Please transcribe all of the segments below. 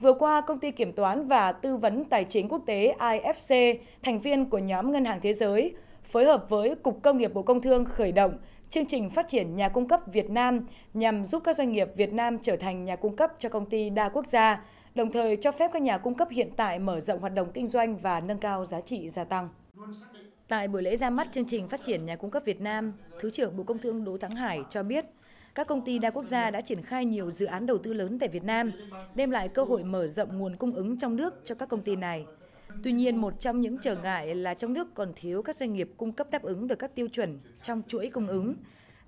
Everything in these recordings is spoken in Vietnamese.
Vừa qua, công ty kiểm toán và tư vấn tài chính quốc tế IFC, thành viên của nhóm Ngân hàng Thế giới, phối hợp với Cục Công nghiệp Bộ Công Thương khởi động chương trình phát triển nhà cung cấp Việt Nam nhằm giúp các doanh nghiệp Việt Nam trở thành nhà cung cấp cho công ty đa quốc gia, đồng thời cho phép các nhà cung cấp hiện tại mở rộng hoạt động kinh doanh và nâng cao giá trị gia tăng. Tại buổi lễ ra mắt chương trình phát triển nhà cung cấp Việt Nam, Thứ trưởng Bộ Công Thương Đỗ Thắng Hải cho biết, các công ty đa quốc gia đã triển khai nhiều dự án đầu tư lớn tại Việt Nam, đem lại cơ hội mở rộng nguồn cung ứng trong nước cho các công ty này. Tuy nhiên, một trong những trở ngại là trong nước còn thiếu các doanh nghiệp cung cấp đáp ứng được các tiêu chuẩn trong chuỗi cung ứng.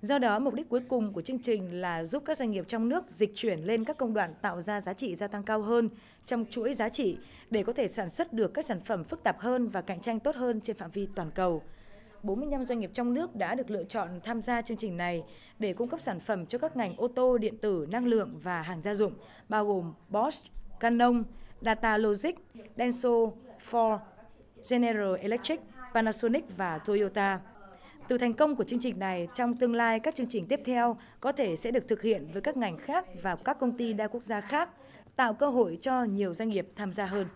Do đó, mục đích cuối cùng của chương trình là giúp các doanh nghiệp trong nước dịch chuyển lên các công đoạn tạo ra giá trị gia tăng cao hơn trong chuỗi giá trị để có thể sản xuất được các sản phẩm phức tạp hơn và cạnh tranh tốt hơn trên phạm vi toàn cầu. 45 doanh nghiệp trong nước đã được lựa chọn tham gia chương trình này để cung cấp sản phẩm cho các ngành ô tô, điện tử, năng lượng và hàng gia dụng, bao gồm Bosch, Canon, Data Logic, Denso, Ford, General Electric, Panasonic và Toyota. Từ thành công của chương trình này, trong tương lai các chương trình tiếp theo có thể sẽ được thực hiện với các ngành khác và các công ty đa quốc gia khác, tạo cơ hội cho nhiều doanh nghiệp tham gia hơn.